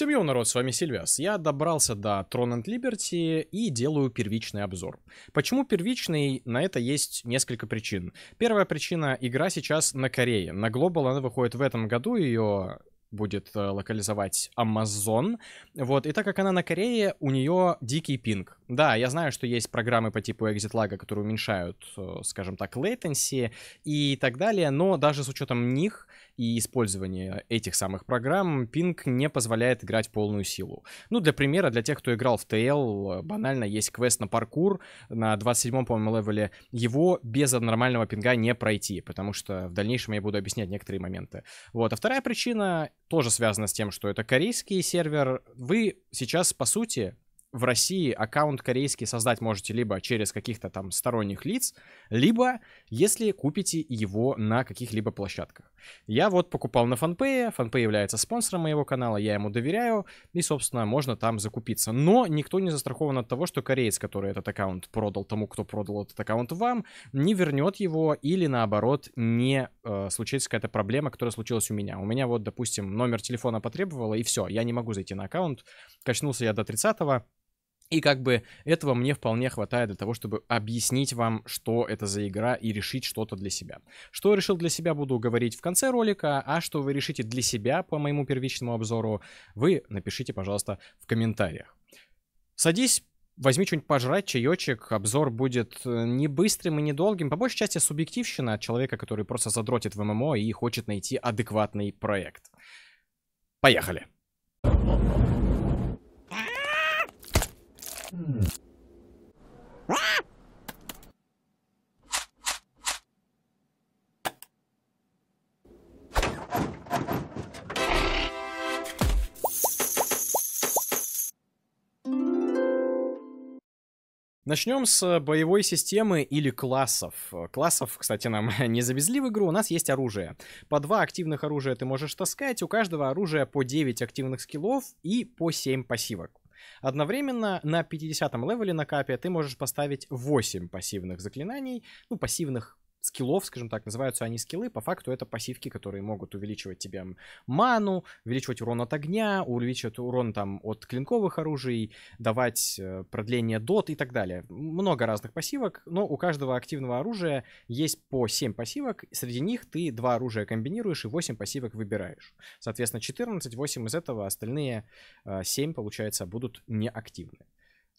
Всем йоу, народ, с вами Сильвес. Я добрался до Tron and Liberty и делаю первичный обзор. Почему первичный? На это есть несколько причин. Первая причина — игра сейчас на Корее. На Global она выходит в этом году, ее будет э, локализовать Amazon. Вот, и так как она на Корее, у нее дикий пинг. Да, я знаю, что есть программы по типу Exit Lag, которые уменьшают, э, скажем так, latency и так далее, но даже с учетом них и использования этих самых программ пинг не позволяет играть полную силу. Ну, для примера, для тех, кто играл в TL, банально есть квест на паркур на 27-м, по-моему, левеле. Его без нормального пинга не пройти, потому что в дальнейшем я буду объяснять некоторые моменты. Вот, а вторая причина тоже связано с тем, что это корейский сервер. Вы сейчас, по сути, в России аккаунт корейский создать можете либо через каких-то там сторонних лиц, либо если купите его на каких-либо площадках. Я вот покупал на фанпее, фанпей является спонсором моего канала, я ему доверяю, и, собственно, можно там закупиться. Но никто не застрахован от того, что кореец, который этот аккаунт продал тому, кто продал этот аккаунт вам, не вернет его или, наоборот, не э, случится какая-то проблема, которая случилась у меня. У меня вот, допустим, номер телефона потребовало, и все, я не могу зайти на аккаунт. Качнулся я до 30 и как бы этого мне вполне хватает для того, чтобы объяснить вам, что это за игра и решить что-то для себя. Что решил для себя, буду говорить в конце ролика, а что вы решите для себя по моему первичному обзору, вы напишите, пожалуйста, в комментариях. Садись, возьми что-нибудь пожрать, чаечек. Обзор будет э, не быстрым и недолгим. По большей части субъективщина от человека, который просто задротит в ММО и хочет найти адекватный проект. Поехали! Поехали! Начнем с боевой системы или классов. Классов, кстати, нам не завезли в игру, у нас есть оружие. По два активных оружия ты можешь таскать, у каждого оружия по 9 активных скиллов и по 7 пассивок. Одновременно на 50 левеле на капе ты можешь поставить 8 пассивных заклинаний, ну, пассивных скиллов, скажем так, называются они скиллы, по факту это пассивки, которые могут увеличивать тебе ману, увеличивать урон от огня, увеличивать урон там от клинковых оружий, давать э, продление дот и так далее. Много разных пассивок, но у каждого активного оружия есть по 7 пассивок, среди них ты два оружия комбинируешь и 8 пассивок выбираешь. Соответственно, 14, 8 из этого, остальные 7, э, получается, будут неактивны.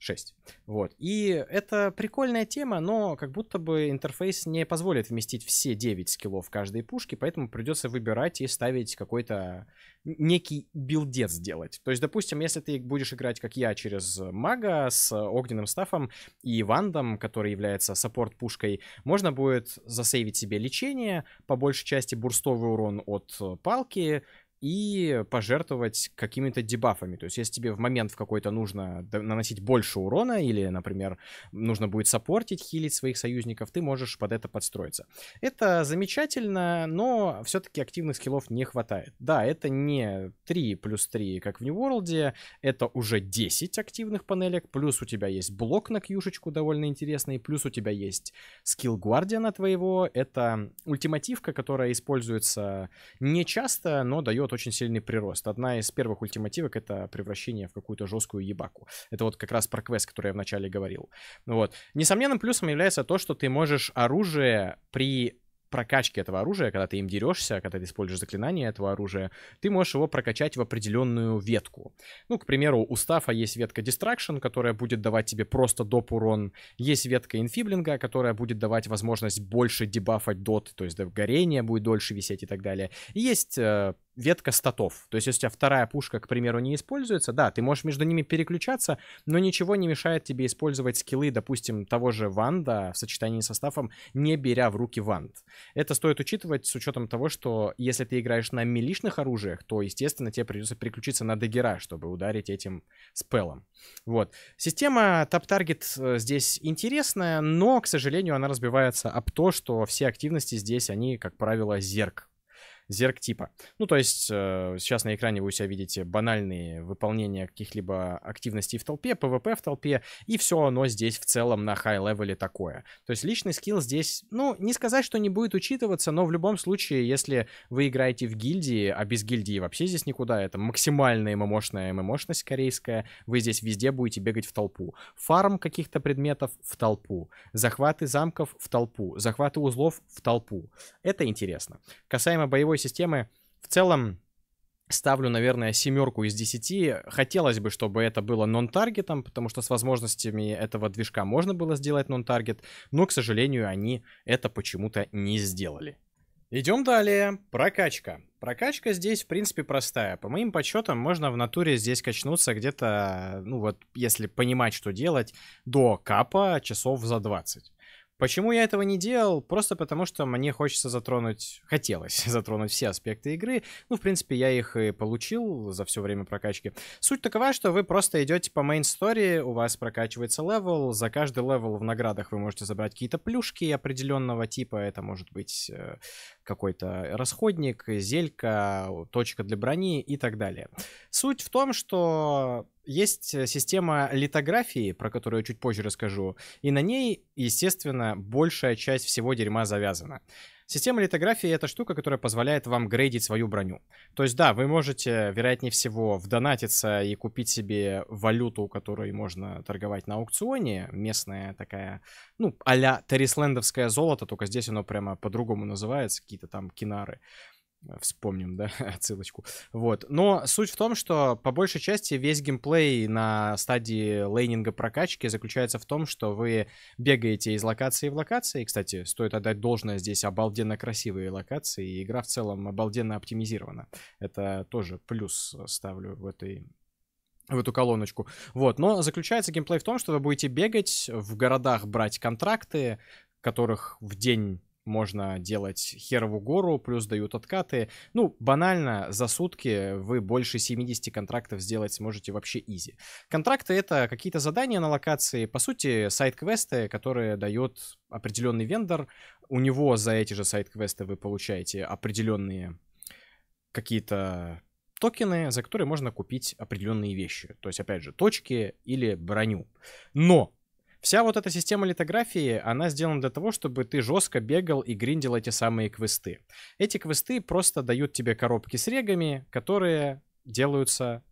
6. Вот. И это прикольная тема, но как будто бы интерфейс не позволит вместить все 9 скиллов каждой пушки, поэтому придется выбирать и ставить какой-то некий билдец сделать. То есть, допустим, если ты будешь играть, как я, через мага с огненным стафом и вандом, который является саппорт-пушкой, можно будет засейвить себе лечение, по большей части бурстовый урон от палки, и пожертвовать какими-то дебафами. То есть, если тебе в момент в какой-то нужно наносить больше урона, или, например, нужно будет саппортить, хилить своих союзников, ты можешь под это подстроиться. Это замечательно, но все-таки активных скиллов не хватает. Да, это не 3 плюс 3, как в New World, это уже 10 активных панелек, плюс у тебя есть блок на кьюшечку довольно интересный, плюс у тебя есть скилл гвардиана твоего, это ультимативка, которая используется не часто, но дает идет очень сильный прирост. Одна из первых ультимативок — это превращение в какую-то жесткую ебаку. Это вот как раз про квест, который я вначале говорил. Вот. Несомненным плюсом является то, что ты можешь оружие при прокачки этого оружия, когда ты им дерешься, когда ты используешь заклинание этого оружия, ты можешь его прокачать в определенную ветку. Ну, к примеру, у Стафа есть ветка Дистракшн, которая будет давать тебе просто доп урон. Есть ветка Инфиблинга, которая будет давать возможность больше дебафать дот, то есть горение будет дольше висеть и так далее. И есть э, ветка статов. То есть, если у тебя вторая пушка, к примеру, не используется, да, ты можешь между ними переключаться, но ничего не мешает тебе использовать скиллы, допустим, того же Ванда в сочетании со Стафом, не беря в руки Ванд. Это стоит учитывать с учетом того, что если ты играешь на милишных оружиях, то, естественно, тебе придется переключиться на дагера, чтобы ударить этим спелом. Вот. Система топ-таргет э, здесь интересная, но, к сожалению, она разбивается об то, что все активности здесь, они, как правило, зерк зерк типа. Ну, то есть э, сейчас на экране вы у себя видите банальные выполнения каких-либо активностей в толпе, PvP в толпе, и все оно здесь в целом на хай-левеле такое. То есть личный скилл здесь, ну, не сказать, что не будет учитываться, но в любом случае, если вы играете в гильдии, а без гильдии вообще здесь никуда, это максимальная ММОшная ММОшность корейская, вы здесь везде будете бегать в толпу. Фарм каких-то предметов в толпу, захваты замков в толпу, захваты узлов в толпу. Это интересно. Касаемо боевой системы в целом ставлю, наверное, семерку из десяти. Хотелось бы, чтобы это было нон-таргетом, потому что с возможностями этого движка можно было сделать нон-таргет, но, к сожалению, они это почему-то не сделали. Идем далее. Прокачка. Прокачка здесь, в принципе, простая. По моим подсчетам, можно в натуре здесь качнуться где-то, ну вот, если понимать, что делать, до капа часов за 20. Почему я этого не делал? Просто потому, что мне хочется затронуть, хотелось затронуть все аспекты игры. Ну, в принципе, я их и получил за все время прокачки. Суть такова, что вы просто идете по main story, у вас прокачивается левел, за каждый левел в наградах вы можете забрать какие-то плюшки определенного типа, это может быть э, какой-то расходник, зелька, точка для брони и так далее. Суть в том, что есть э, система литографии, про которую я чуть позже расскажу, и на ней, естественно, большая часть всего дерьма завязана. Система литографии — это штука, которая позволяет вам грейдить свою броню. То есть, да, вы можете, вероятнее всего, вдонатиться и купить себе валюту, которой можно торговать на аукционе, местная такая, ну, а-ля золото, только здесь оно прямо по-другому называется, какие-то там кинары. Вспомним, да, отсылочку. Вот. Но суть в том, что по большей части весь геймплей на стадии лейнинга прокачки заключается в том, что вы бегаете из локации в локации. Кстати, стоит отдать должное, здесь обалденно красивые локации, и игра в целом обалденно оптимизирована. Это тоже плюс ставлю в этой в эту колоночку. Вот, но заключается геймплей в том, что вы будете бегать в городах, брать контракты, которых в день можно делать херову гору, плюс дают откаты. Ну, банально, за сутки вы больше 70 контрактов сделать сможете вообще изи. Контракты — это какие-то задания на локации, по сути, сайт-квесты, которые дает определенный вендор. У него за эти же сайт-квесты вы получаете определенные какие-то токены, за которые можно купить определенные вещи. То есть, опять же, точки или броню. Но Вся вот эта система литографии, она сделана для того, чтобы ты жестко бегал и гриндил эти самые квесты. Эти квесты просто дают тебе коробки с регами, которые делаются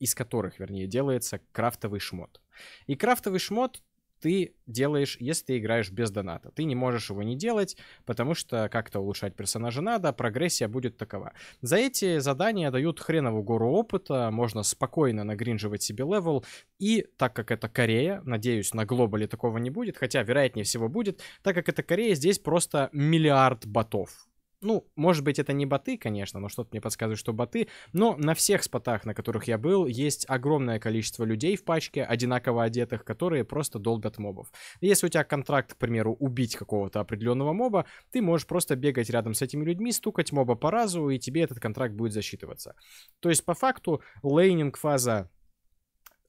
из которых, вернее, делается крафтовый шмот. И крафтовый шмот ты делаешь, если ты играешь без доната. Ты не можешь его не делать, потому что как-то улучшать персонажа надо, а прогрессия будет такова. За эти задания дают хренову гору опыта, можно спокойно нагринживать себе левел, и так как это Корея, надеюсь, на глобале такого не будет, хотя вероятнее всего будет, так как это Корея, здесь просто миллиард ботов ну, может быть, это не боты, конечно, но что-то мне подсказывает, что боты. Но на всех спотах, на которых я был, есть огромное количество людей в пачке, одинаково одетых, которые просто долбят мобов. Если у тебя контракт, к примеру, убить какого-то определенного моба, ты можешь просто бегать рядом с этими людьми, стукать моба по разу, и тебе этот контракт будет засчитываться. То есть, по факту, лейнинг фаза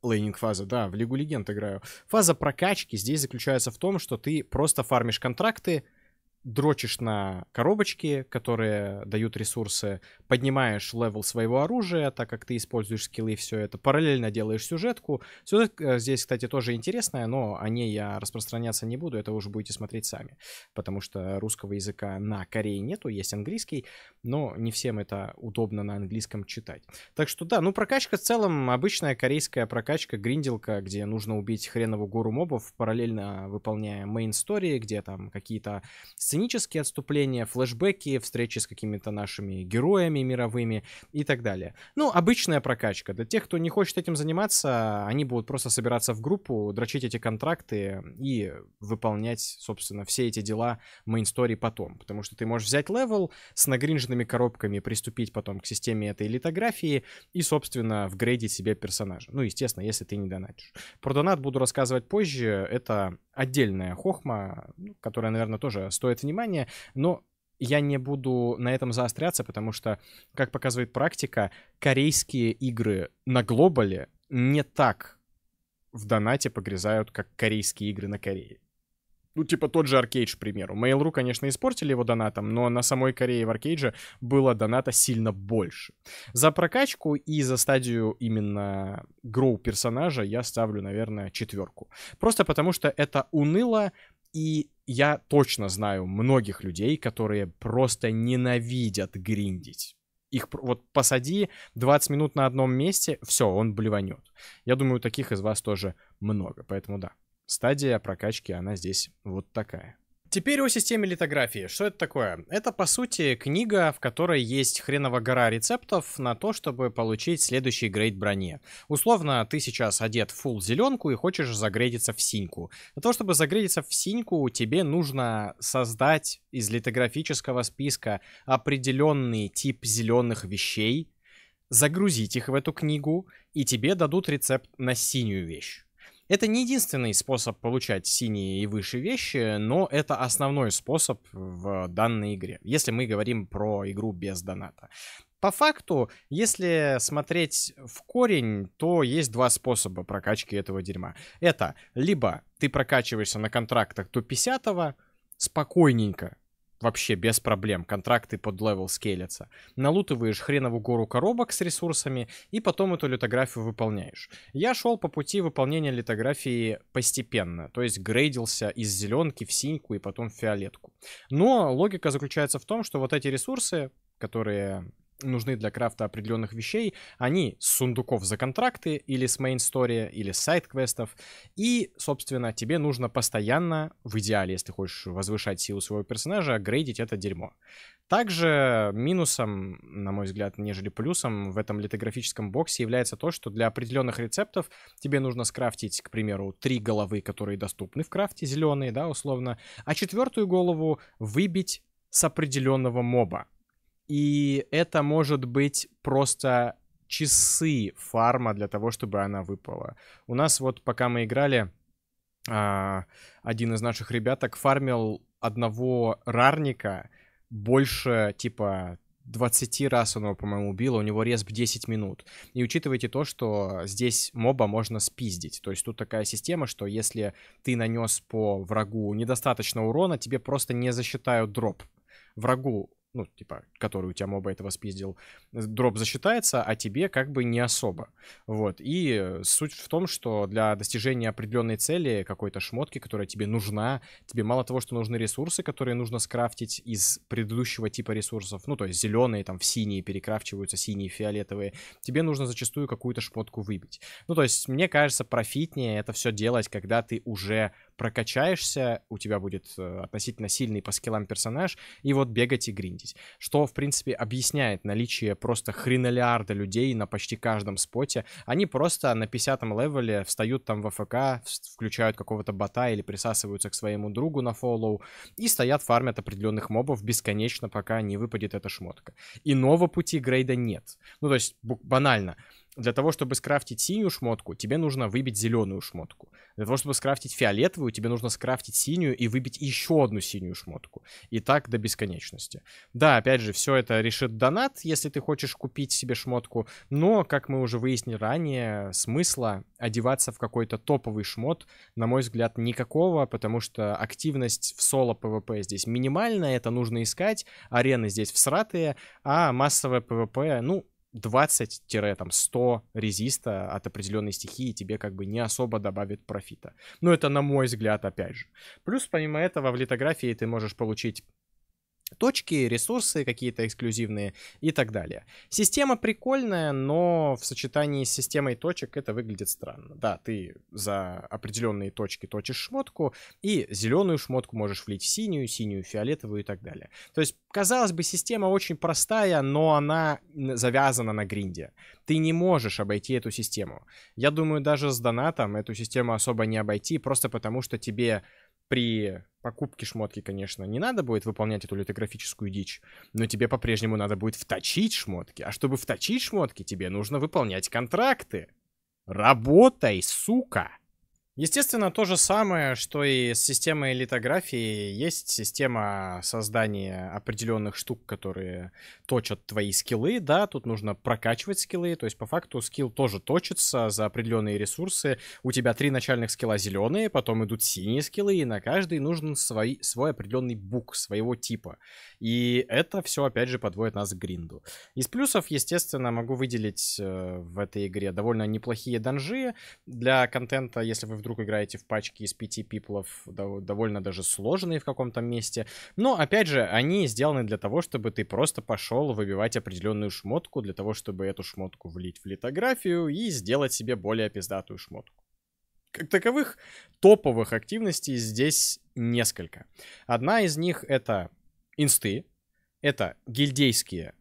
лейнинг фаза, да, в Лигу Легенд играю. Фаза прокачки здесь заключается в том, что ты просто фармишь контракты, дрочишь на коробочки, которые дают ресурсы, поднимаешь левел своего оружия, так как ты используешь скиллы и все это, параллельно делаешь сюжетку. Сюжетка э, здесь, кстати, тоже интересная, но о ней я распространяться не буду, это уже будете смотреть сами, потому что русского языка на Корее нету, есть английский, но не всем это удобно на английском читать. Так что да, ну прокачка в целом обычная корейская прокачка, гринделка, где нужно убить хренову гору мобов, параллельно выполняя мейн-стори, где там какие-то сценические отступления, флешбеки, встречи с какими-то нашими героями мировыми и так далее. Ну, обычная прокачка. Для тех, кто не хочет этим заниматься, они будут просто собираться в группу, дрочить эти контракты и выполнять, собственно, все эти дела мейн-стори потом. Потому что ты можешь взять левел с нагринженными коробками, приступить потом к системе этой литографии и, собственно, вгрейдить себе персонажа. Ну, естественно, если ты не донатишь. Про донат буду рассказывать позже. Это отдельная хохма, ну, которая, наверное, тоже стоит внимание, но я не буду на этом заостряться, потому что, как показывает практика, корейские игры на глобале не так в донате погрязают, как корейские игры на Корее. Ну, типа тот же Аркейдж, к примеру. Mail.ru, конечно, испортили его донатом, но на самой Корее в Аркейдже было доната сильно больше. За прокачку и за стадию именно гроу персонажа я ставлю, наверное, четверку. Просто потому, что это уныло и я точно знаю многих людей, которые просто ненавидят гриндить. Их вот посади 20 минут на одном месте, все, он блеванет. Я думаю, таких из вас тоже много, поэтому да. Стадия прокачки, она здесь вот такая. Теперь о системе литографии. Что это такое? Это, по сути, книга, в которой есть хреново гора рецептов на то, чтобы получить следующий грейд брони. Условно, ты сейчас одет в фул зеленку и хочешь загрейдиться в синьку. Для того, чтобы загрейдиться в синьку, тебе нужно создать из литографического списка определенный тип зеленых вещей, загрузить их в эту книгу, и тебе дадут рецепт на синюю вещь. Это не единственный способ получать синие и выше вещи, но это основной способ в данной игре, если мы говорим про игру без доната. По факту, если смотреть в корень, то есть два способа прокачки этого дерьма. Это либо ты прокачиваешься на контрактах до 50 го спокойненько, Вообще без проблем. Контракты под левел скейлятся. Налутываешь хренову гору коробок с ресурсами и потом эту литографию выполняешь. Я шел по пути выполнения литографии постепенно. То есть грейдился из зеленки в синьку и потом в фиолетку. Но логика заключается в том, что вот эти ресурсы, которые нужны для крафта определенных вещей, они с сундуков за контракты или с мейнстория, или с сайт-квестов. И, собственно, тебе нужно постоянно, в идеале, если ты хочешь возвышать силу своего персонажа, грейдить это дерьмо. Также минусом, на мой взгляд, нежели плюсом в этом литографическом боксе является то, что для определенных рецептов тебе нужно скрафтить, к примеру, три головы, которые доступны в крафте, зеленые, да, условно, а четвертую голову выбить с определенного моба. И это может быть просто часы фарма для того, чтобы она выпала. У нас вот пока мы играли, а, один из наших ребяток фармил одного рарника больше, типа, 20 раз он его, по-моему, убил, у него резб 10 минут. И учитывайте то, что здесь моба можно спиздить. То есть тут такая система, что если ты нанес по врагу недостаточно урона, тебе просто не засчитают дроп. Врагу ну, типа, который у тебя моба этого спиздил, дроп засчитается, а тебе как бы не особо. Вот. И суть в том, что для достижения определенной цели какой-то шмотки, которая тебе нужна, тебе мало того, что нужны ресурсы, которые нужно скрафтить из предыдущего типа ресурсов, ну, то есть зеленые там в синие перекрафчиваются, синие, фиолетовые, тебе нужно зачастую какую-то шмотку выбить. Ну, то есть, мне кажется, профитнее это все делать, когда ты уже прокачаешься, у тебя будет э, относительно сильный по скиллам персонаж, и вот бегать и гриндить. Что, в принципе, объясняет наличие просто хренолиарда людей на почти каждом споте. Они просто на 50-м левеле встают там в АФК, включают какого-то бота или присасываются к своему другу на фоллоу и стоят, фармят определенных мобов бесконечно, пока не выпадет эта шмотка. Иного пути грейда нет. Ну, то есть, банально, для того, чтобы скрафтить синюю шмотку, тебе нужно выбить зеленую шмотку. Для того, чтобы скрафтить фиолетовую, тебе нужно скрафтить синюю и выбить еще одну синюю шмотку. И так до бесконечности. Да, опять же, все это решит донат, если ты хочешь купить себе шмотку. Но, как мы уже выяснили ранее, смысла одеваться в какой-то топовый шмот, на мой взгляд, никакого, потому что активность в соло ПВП здесь минимальная, это нужно искать, арены здесь всратые, а массовое ПВП, ну, 20-100 резиста от определенной стихии тебе как бы не особо добавит профита. Но ну, это на мой взгляд, опять же. Плюс, помимо этого, в литографии ты можешь получить точки, ресурсы какие-то эксклюзивные и так далее. Система прикольная, но в сочетании с системой точек это выглядит странно. Да, ты за определенные точки точишь шмотку, и зеленую шмотку можешь влить в синюю, синюю, фиолетовую и так далее. То есть, казалось бы, система очень простая, но она завязана на гринде. Ты не можешь обойти эту систему. Я думаю, даже с донатом эту систему особо не обойти, просто потому что тебе при покупке шмотки, конечно, не надо будет выполнять эту литографическую дичь, но тебе по-прежнему надо будет вточить шмотки. А чтобы вточить шмотки, тебе нужно выполнять контракты. Работай, сука! Естественно, то же самое, что и с системой литографии. Есть система создания определенных штук, которые точат твои скиллы, да, тут нужно прокачивать скиллы, то есть по факту скилл тоже точится за определенные ресурсы. У тебя три начальных скилла зеленые, потом идут синие скиллы, и на каждый нужен свой, свой определенный бук своего типа. И это все, опять же, подводит нас к гринду. Из плюсов, естественно, могу выделить э, в этой игре довольно неплохие данжи для контента, если вы вдруг играете в пачки из пяти пиплов, довольно даже сложные в каком-то месте. Но, опять же, они сделаны для того, чтобы ты просто пошел выбивать определенную шмотку, для того, чтобы эту шмотку влить в литографию и сделать себе более пиздатую шмотку как таковых топовых активностей здесь несколько. Одна из них это инсты, это гильдейские,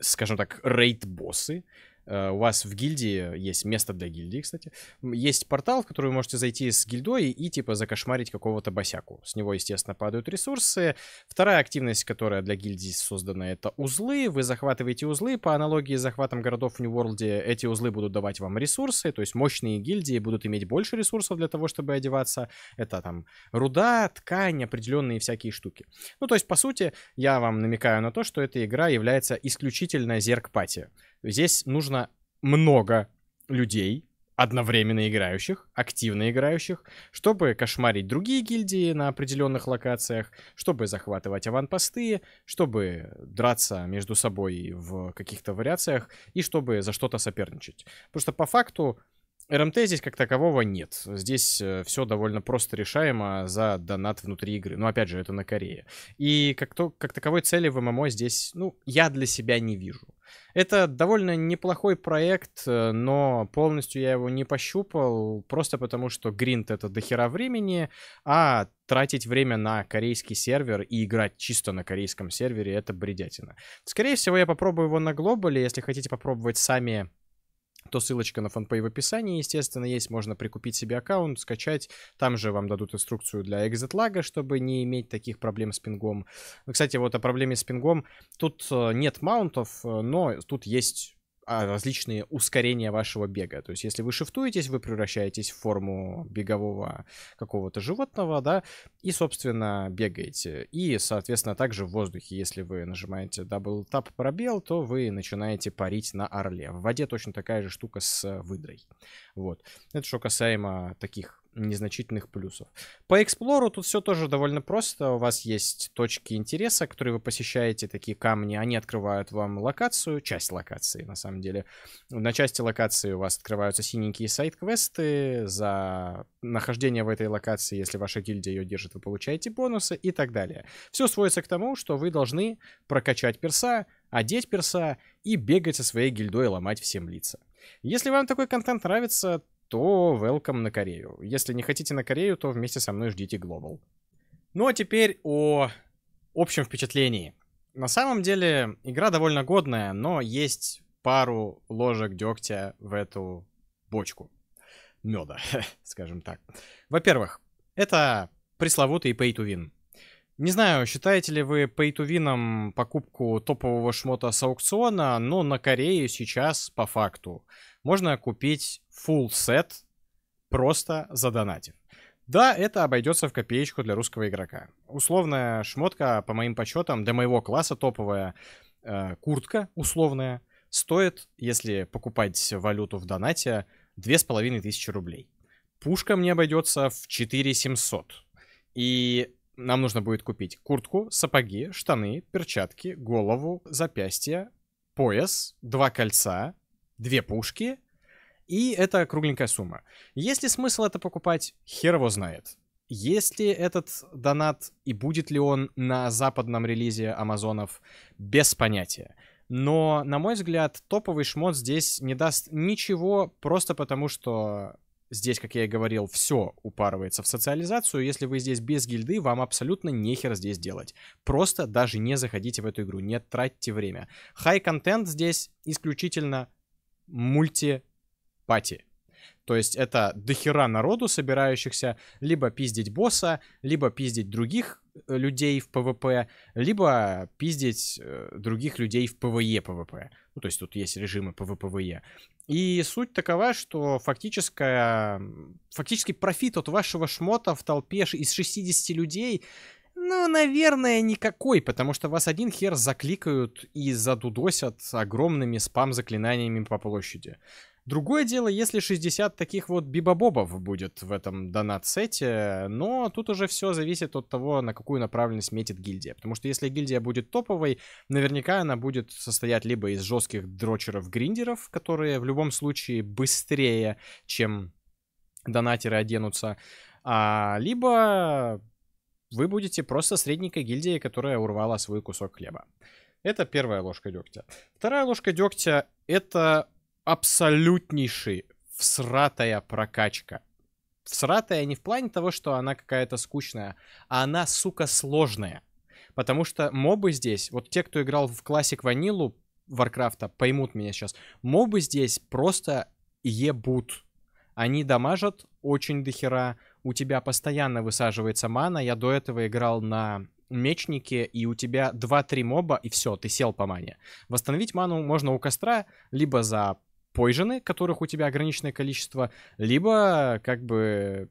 скажем так, рейд-боссы, Э, у вас в гильдии есть место для гильдии, кстати. Есть портал, в который вы можете зайти с гильдой и типа закошмарить какого-то босяку. С него, естественно, падают ресурсы. Вторая активность, которая для гильдии создана, это узлы. Вы захватываете узлы. По аналогии с захватом городов в New World эти узлы будут давать вам ресурсы. То есть мощные гильдии будут иметь больше ресурсов для того, чтобы одеваться. Это там руда, ткань, определенные всякие штуки. Ну, то есть, по сути, я вам намекаю на то, что эта игра является исключительно зеркпати. Здесь нужно много людей, одновременно играющих, активно играющих, чтобы кошмарить другие гильдии на определенных локациях, чтобы захватывать аванпосты, чтобы драться между собой в каких-то вариациях и чтобы за что-то соперничать. Потому что по факту РМТ здесь как такового нет. Здесь э, все довольно просто решаемо за донат внутри игры. Но опять же, это на Корее. И как, то, как таковой цели в ММО здесь, ну, я для себя не вижу. Это довольно неплохой проект, э, но полностью я его не пощупал, просто потому что гринд это дохера времени, а тратить время на корейский сервер и играть чисто на корейском сервере это бредятина. Скорее всего, я попробую его на глобале, если хотите попробовать сами то ссылочка на фанпей в описании, естественно, есть. Можно прикупить себе аккаунт, скачать. Там же вам дадут инструкцию для экзит лага, чтобы не иметь таких проблем с пингом. кстати, вот о проблеме с пингом. Тут э, нет маунтов, э, но тут есть а, различные ускорения вашего бега. То есть, если вы шифтуетесь, вы превращаетесь в форму бегового какого-то животного, да, и, собственно, бегаете. И, соответственно, также в воздухе, если вы нажимаете double tap пробел, то вы начинаете парить на орле. В воде точно такая же штука с выдрой. Вот. Это что касаемо таких незначительных плюсов. По эксплору тут все тоже довольно просто. У вас есть точки интереса, которые вы посещаете, такие камни. Они открывают вам локацию, часть локации на самом деле. На части локации у вас открываются синенькие сайт-квесты. За нахождение в этой локации, если ваша гильдия ее держит, вы получаете бонусы и так далее. Все сводится к тому, что вы должны прокачать перса, одеть перса и бегать со своей гильдой ломать всем лица. Если вам такой контент нравится, то welcome на Корею. Если не хотите на Корею, то вместе со мной ждите Global. Ну а теперь о общем впечатлении. На самом деле игра довольно годная, но есть пару ложек дегтя в эту бочку меда, скажем так. Во-первых, это пресловутый pay to win. Не знаю, считаете ли вы pay to win покупку топового шмота с аукциона, но на Корею сейчас по факту можно купить full set просто задонатив. Да, это обойдется в копеечку для русского игрока. Условная шмотка, по моим подсчетам, для моего класса топовая э, куртка условная стоит, если покупать валюту в донате, 2500 рублей. Пушка мне обойдется в 4700. И нам нужно будет купить куртку, сапоги, штаны, перчатки, голову, запястье, пояс, два кольца, две пушки, и это кругленькая сумма. Есть ли смысл это покупать? Хер его знает. Есть ли этот донат и будет ли он на западном релизе Амазонов, без понятия. Но, на мой взгляд, топовый шмот здесь не даст ничего, просто потому что здесь, как я и говорил, все упарывается в социализацию. Если вы здесь без гильды, вам абсолютно нехер здесь делать. Просто даже не заходите в эту игру, не тратьте время. Хай-контент здесь исключительно мультипати. То есть это дохера народу, собирающихся либо пиздить босса, либо пиздить других э, людей в ПВП, либо пиздить э, других людей в ПВЕ ПВП. Ну, то есть тут есть режимы ПВПВЕ. И суть такова, что фактическая, фактический профит от вашего шмота в толпе из 60 людей ну, наверное, никакой, потому что вас один хер закликают и задудосят огромными спам-заклинаниями по площади. Другое дело, если 60 таких вот бибабобов будет в этом донат-сете, но тут уже все зависит от того, на какую направленность метит гильдия. Потому что если гильдия будет топовой, наверняка она будет состоять либо из жестких дрочеров-гриндеров, которые в любом случае быстрее, чем донатеры оденутся, а, либо вы будете просто средненькой гильдией, которая урвала свой кусок хлеба. Это первая ложка дегтя. Вторая ложка дегтя — это абсолютнейший всратая прокачка. Всратая не в плане того, что она какая-то скучная, а она, сука, сложная. Потому что мобы здесь, вот те, кто играл в классик ванилу Варкрафта, поймут меня сейчас. Мобы здесь просто ебут. Они дамажат очень дохера, у тебя постоянно высаживается мана. Я до этого играл на мечнике, и у тебя 2-3 моба, и все, ты сел по мане. Восстановить ману можно у костра, либо за пойжены, которых у тебя ограниченное количество, либо как бы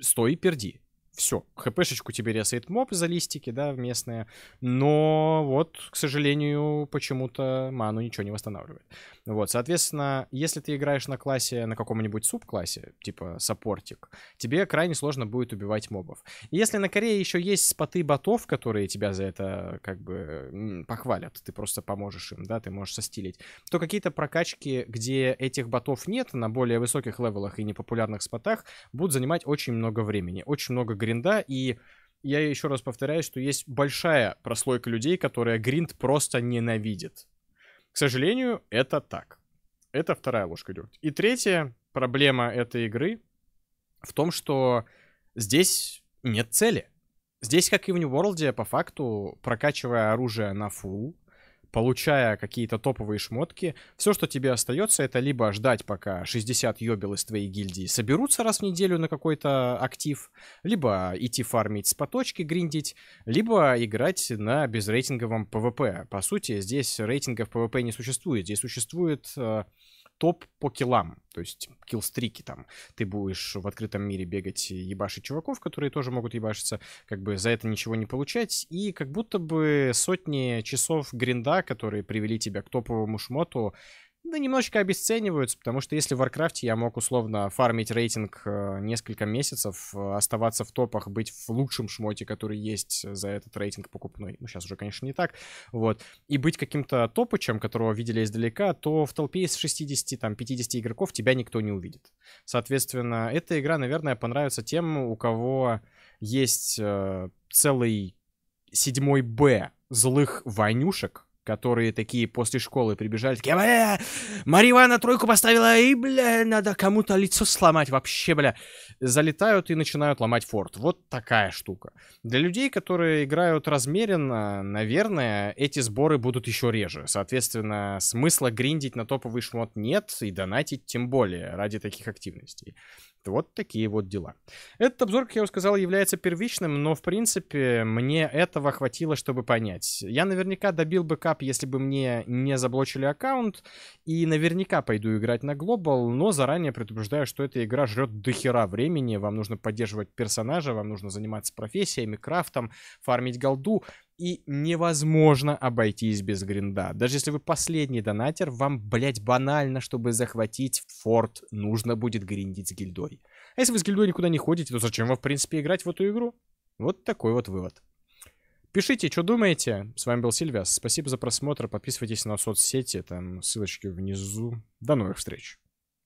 стой и перди все, хпшечку тебе ресает моб за листики, да, местные. Но вот, к сожалению, почему-то ману ничего не восстанавливает. Вот, соответственно, если ты играешь на классе, на каком-нибудь субклассе, типа саппортик, тебе крайне сложно будет убивать мобов. И если на Корее еще есть споты ботов, которые тебя за это как бы похвалят, ты просто поможешь им, да, ты можешь состилить, то какие-то прокачки, где этих ботов нет, на более высоких левелах и непопулярных спотах, будут занимать очень много времени, очень много гринда, и я еще раз повторяю, что есть большая прослойка людей, которые гринд просто ненавидит. К сожалению, это так. Это вторая ложка дегтя. И третья проблема этой игры в том, что здесь нет цели. Здесь, как и в New World, по факту, прокачивая оружие на фул, получая какие-то топовые шмотки, все, что тебе остается, это либо ждать, пока 60 ёбел из твоей гильдии соберутся раз в неделю на какой-то актив, либо идти фармить с поточки, гриндить, либо играть на безрейтинговом ПВП. По сути, здесь рейтингов ПВП не существует. Здесь существует э, топ по киллам. То есть киллстрики там. Ты будешь в открытом мире бегать и ебашить чуваков, которые тоже могут ебашиться, как бы за это ничего не получать. И как будто бы сотни часов гринда, которые привели тебя к топовому шмоту, да, ну, немножечко обесцениваются, потому что если в Warcraft я мог условно фармить рейтинг э, несколько месяцев, э, оставаться в топах, быть в лучшем шмоте, который есть э, за этот рейтинг покупной, ну сейчас уже, конечно, не так, вот, и быть каким-то топычем, которого видели издалека, то в толпе из 60, там, 50 игроков тебя никто не увидит. Соответственно, эта игра, наверное, понравится тем, у кого есть э, целый седьмой Б злых вонюшек, которые такие после школы прибежали, такие, бля, «Э, Марива тройку поставила, и, бля, надо кому-то лицо сломать вообще, бля. Залетают и начинают ломать форт. Вот такая штука. Для людей, которые играют размеренно, наверное, эти сборы будут еще реже. Соответственно, смысла гриндить на топовый шмот нет, и донатить тем более ради таких активностей. Вот такие вот дела. Этот обзор, как я уже сказал, является первичным, но, в принципе, мне этого хватило, чтобы понять. Я наверняка добил бы бэкап, если бы мне не заблочили аккаунт. И наверняка пойду играть на глобал, но заранее предупреждаю, что эта игра жрет дохера времени. Вам нужно поддерживать персонажа, вам нужно заниматься профессиями, крафтом, фармить голду. И невозможно обойтись без гринда. Даже если вы последний донатер, вам, блять банально, чтобы захватить форт, нужно будет гриндить с гильдой. А если вы с гильдой никуда не ходите, то зачем вам, в принципе, играть в эту игру? Вот такой вот вывод. Пишите, что думаете. С вами был Сильвиас. Спасибо за просмотр. Подписывайтесь на соцсети. Там ссылочки внизу. До новых встреч.